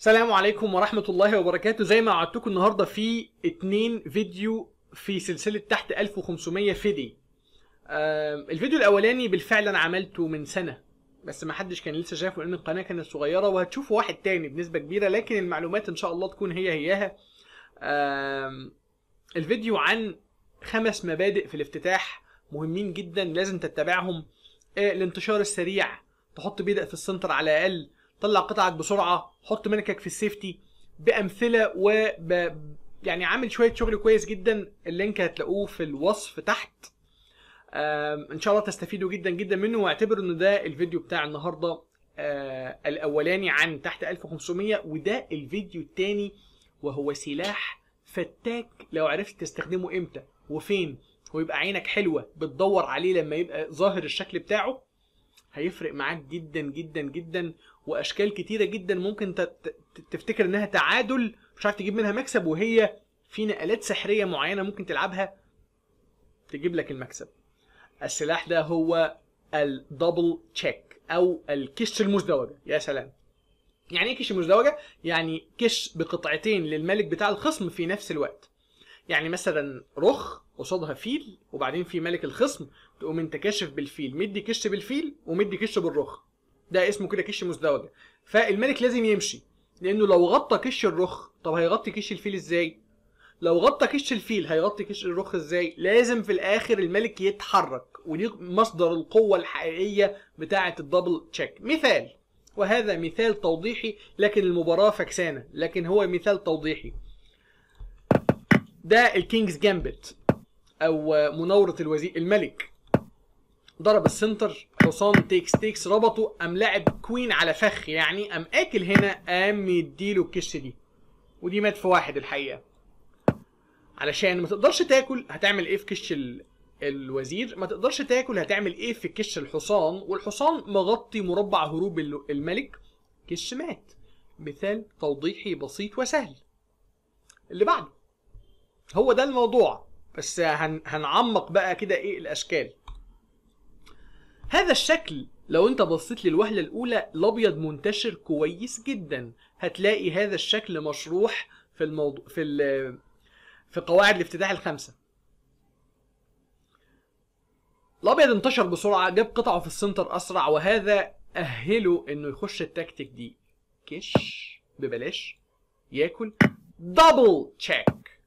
السلام عليكم ورحمة الله وبركاته زي ما وعدتكم النهاردة في اتنين فيديو في سلسلة تحت 1500 فيدي الفيديو الأولاني بالفعل أنا عملته من سنة بس ما حدش كان لسه شافه لأن القناة كانت صغيرة وهتشوفوا واحد تاني بنسبة كبيرة لكن المعلومات إن شاء الله تكون هي هياها الفيديو عن خمس مبادئ في الافتتاح مهمين جدا لازم تتبعهم آه، الانتشار السريع تحط بيدق في السنتر على الأقل طلع قطعك بسرعه حط منكك في السيفتي بامثله و يعني عامل شويه شغل كويس جدا اللينك هتلاقوه في الوصف تحت ان شاء الله تستفيدوا جدا جدا منه واعتبروا ان ده الفيديو بتاع النهارده آه، الاولاني عن تحت 1500 وده الفيديو الثاني وهو سلاح فتاك لو عرفت تستخدمه امتى وفين ويبقى عينك حلوه بتدور عليه لما يبقى ظاهر الشكل بتاعه هيفرق معاك جدا جدا جدا واشكال كتيره جدا ممكن تفتكر انها تعادل مش عارف تجيب منها مكسب وهي في نقلات سحريه معينه ممكن تلعبها تجيب لك المكسب السلاح ده هو الدبل تشيك او الكش المزدوجه يا سلام يعني ايه كش مزدوجه يعني كش بقطعتين للملك بتاع الخصم في نفس الوقت يعني مثلا رخ قصادها فيل وبعدين في ملك الخصم تقوم انت كاشف بالفيل مدي كش بالفيل ومدي كش بالرخ ده اسمه كده كش مزدوجه فالملك لازم يمشي لانه لو غطى كش الرخ طب هيغطي كش الفيل ازاي لو غطى كش الفيل هيغطي كش الرخ ازاي لازم في الاخر الملك يتحرك ودي مصدر القوه الحقيقيه بتاعه الدبل تشيك مثال وهذا مثال توضيحي لكن المباراه فكسانه لكن هو مثال توضيحي ده الكينجز جامبت او مناوره الوزير الملك ضرب السنتر حصان تيكس تيكس ربطه قام لاعب كوين على فخ يعني قام اكل هنا قام مديله الكش دي ودي مات في واحد الحقيقه علشان ما تقدرش تاكل هتعمل ايه في كش ال... الوزير ما تقدرش تاكل هتعمل ايه في كش الحصان والحصان مغطي مربع هروب الملك كش مات مثال توضيحي بسيط وسهل اللي بعده هو ده الموضوع بس هن هنعمق بقى كده ايه الاشكال هذا الشكل لو انت بصيت للوهلة الاولى الابيض منتشر كويس جدا هتلاقي هذا الشكل مشروح في الموضوع في ال... في قواعد الافتتاح الخمسة الابيض انتشر بسرعة جاب قطعه في السنتر اسرع وهذا اهله انه يخش التكتيك دي كش ببلاش ياكل دبل تشيك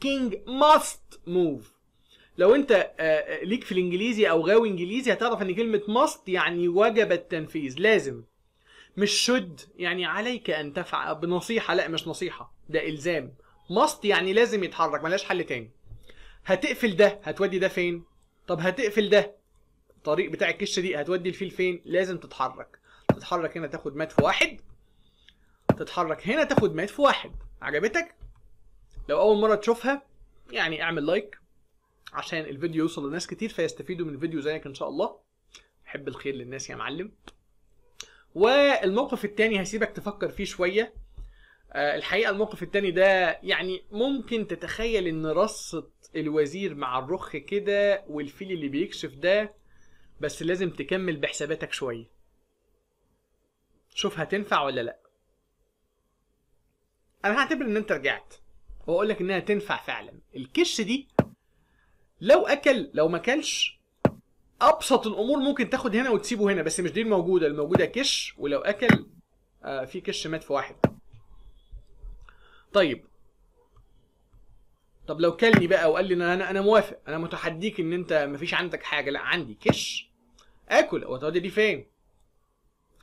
كينج ماست موف لو انت آه، آه، ليك في الانجليزي او غاوي انجليزي هتعرف ان كلمه ماست يعني وجب التنفيذ لازم مش شد يعني عليك ان تفعل بنصيحه لا مش نصيحه ده الزام ماست يعني لازم يتحرك ملهاش حل تاني هتقفل ده هتودي ده فين طب هتقفل ده الطريق بتاع الكش دي هتودي الفيل فين لازم تتحرك تتحرك هنا تاخد مات في واحد تتحرك هنا تاخد مات في واحد عجبتك لو اول مره تشوفها يعني اعمل لايك عشان الفيديو يوصل لناس كتير فيستفيدوا من الفيديو زيك ان شاء الله حب الخير للناس يا معلم والموقف التاني هسيبك تفكر فيه شويه آه، الحقيقه الموقف التاني ده يعني ممكن تتخيل ان رصه الوزير مع الرخ كده والفيل اللي بيكشف ده بس لازم تكمل بحساباتك شويه شوف هتنفع ولا لا انا هعتبر ان انت رجعت واقول لك انها تنفع فعلا الكش دي لو اكل لو ما اكلش ابسط الامور ممكن تاخد هنا وتسيبه هنا بس مش دي الموجوده الموجوده كش ولو اكل آه في كش مات في واحد طيب طب لو كلني بقى وقال لي انا انا موافق انا متحديك ان انت مفيش عندك حاجه لا عندي كش اكل وتودي دي فين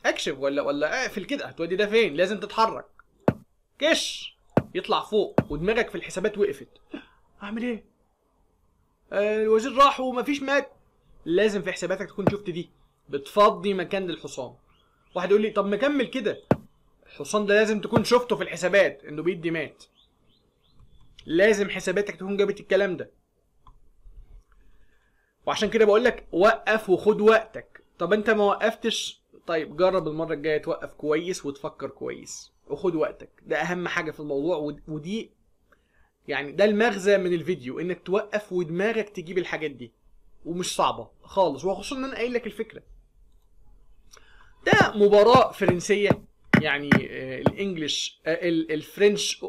اكشف ولا ولا اقفل كده هتودي ده فين لازم تتحرك كش يطلع فوق ودماغك في الحسابات وقفت اعمل ايه آه، الوزير راح ومفيش مات لازم في حساباتك تكون شفت دي بتفضي مكان للحصان واحد يقول لي طب مكمل كده الحصان ده لازم تكون شفته في الحسابات انه بيدي مات لازم حساباتك تكون جابت الكلام ده وعشان كده بقول لك وقف وخد وقتك طب انت ما وقفتش طيب جرب المره الجايه توقف كويس وتفكر كويس وخد وقتك ده اهم حاجه في الموضوع ودي يعني ده المغزى من الفيديو انك توقف ودماغك تجيب الحاجات دي ومش صعبه خالص وخصوصا ان انا قايل لك الفكره ده مباراه فرنسيه يعني آه، الانجليش آه، الفرنش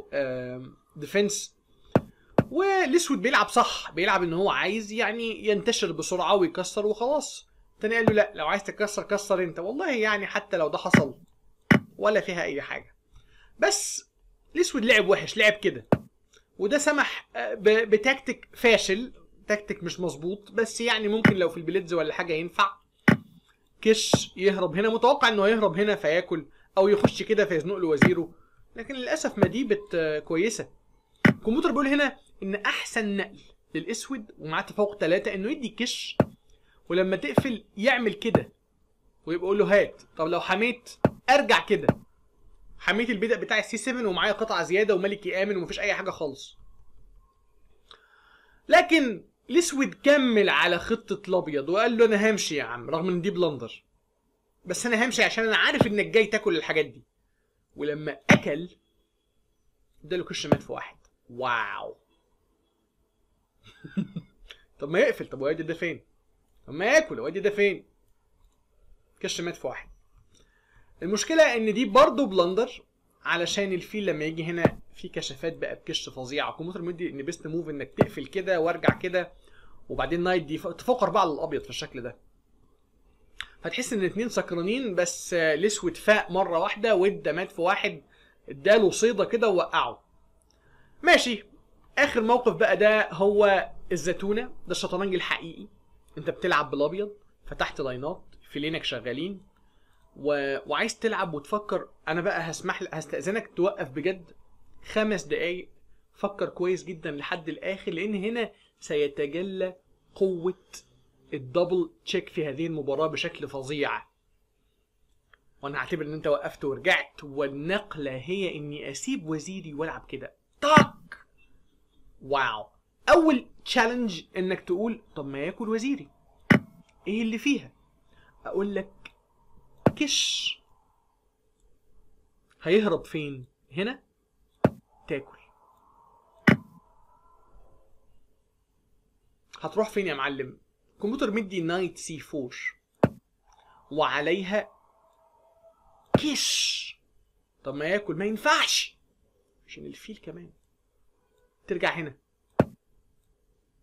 ديفنس آه، والاسود بيلعب صح بيلعب ان هو عايز يعني ينتشر بسرعه ويكسر وخلاص التاني قال له لا لو عايز تكسر كسر انت والله يعني حتى لو ده حصل ولا فيها اي حاجه بس الاسود لعب وحش لعب كده وده سمح آه، بتكتيك فاشل تكتيك مش مظبوط بس يعني ممكن لو في البليدز ولا حاجه ينفع كش يهرب هنا متوقع انه هيهرب هنا فياكل او يخش كده فيزنق له وزيره لكن للاسف ما دي بت كويسه الكمبيوتر بيقول هنا ان احسن نقل للاسود ومعاه تفوق ثلاثة انه يدي كش ولما تقفل يعمل كده ويبقى له هات طب لو حميت ارجع كده حميت البدء بتاع السي 7 ومعايا قطعه زياده وملك امن ومفيش اي حاجه خالص لكن الاسود كمل على خطه الابيض وقال له انا همشي يا عم رغم ان دي بلندر بس انا همشي عشان انا عارف انك جاي تاكل الحاجات دي ولما اكل اداله كش مات في واحد واو طب ما يقفل طب وادي ده فين طب ما ياكل وادي ده فين كش مات في واحد المشكله ان دي برضه بلندر علشان الفيل لما يجي هنا في كشافات بقى بكش فظيعه الكمبيوتر مدي ان بيست موف انك تقفل كده وارجع كده وبعدين نايت دي تفوق بقى على الابيض في الشكل ده فتحس ان اتنين سكرانين بس الاسود فاق مره واحده وادى مات في واحد اداله صيده كده ووقعه ماشي اخر موقف بقى ده هو الزتونه ده الشطرنج الحقيقي انت بتلعب بالابيض فتحت لاينات فيلينك شغالين و... وعايز تلعب وتفكر انا بقى هسمح لك هستاذنك توقف بجد خمس دقايق فكر كويس جدا لحد الاخر لان هنا سيتجلى قوه الدبل تشيك في هذه المباراه بشكل فظيع وانا هعتبر ان انت وقفت ورجعت والنقله هي اني اسيب وزيري والعب كده طق واو اول تشالنج انك تقول طب ما ياكل وزيري ايه اللي فيها اقول لك كش هيهرب فين هنا تاكل هتروح فين يا معلم كمبيوتر مدي نايت سي 4 وعليها كش طب ما ياكل ما ينفعش عشان الفيل كمان ترجع هنا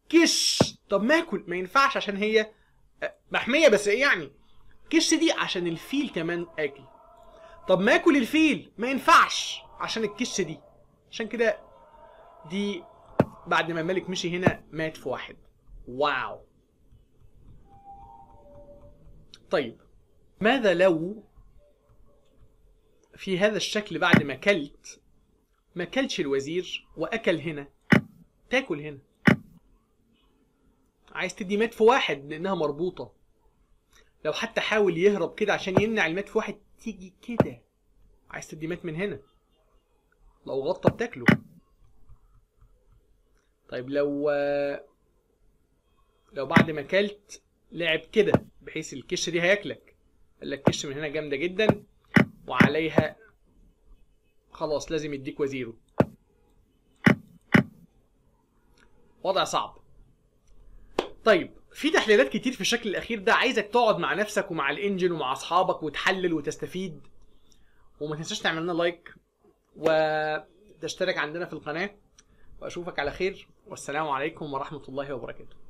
كش طب ما اكل ما ينفعش عشان هي محميه بس ايه يعني الكش دي عشان الفيل كمان اكل طب ما اكل الفيل ما ينفعش عشان الكش دي عشان كده دي بعد ما الملك مشي هنا مات في واحد واو طيب ماذا لو في هذا الشكل بعد ما كلت ما كلتش الوزير واكل هنا تاكل هنا عايز تدي مات في واحد لانها مربوطه لو حتى حاول يهرب كده عشان يمنع المات في واحد تيجي كده عايز تدي مات من هنا لو غطى بتاكله طيب لو لو بعد ما اكلت لعب كده بحيث الكش دي هياكلك قال لك كش من هنا جامده جدا وعليها خلاص لازم يديك وزيره وضع صعب طيب في تحليلات كتير في الشكل الاخير ده عايزك تقعد مع نفسك ومع الانجن ومع اصحابك وتحلل وتستفيد وما تنساش تعمل لنا لايك وتشترك عندنا في القناه واشوفك على خير والسلام عليكم ورحمه الله وبركاته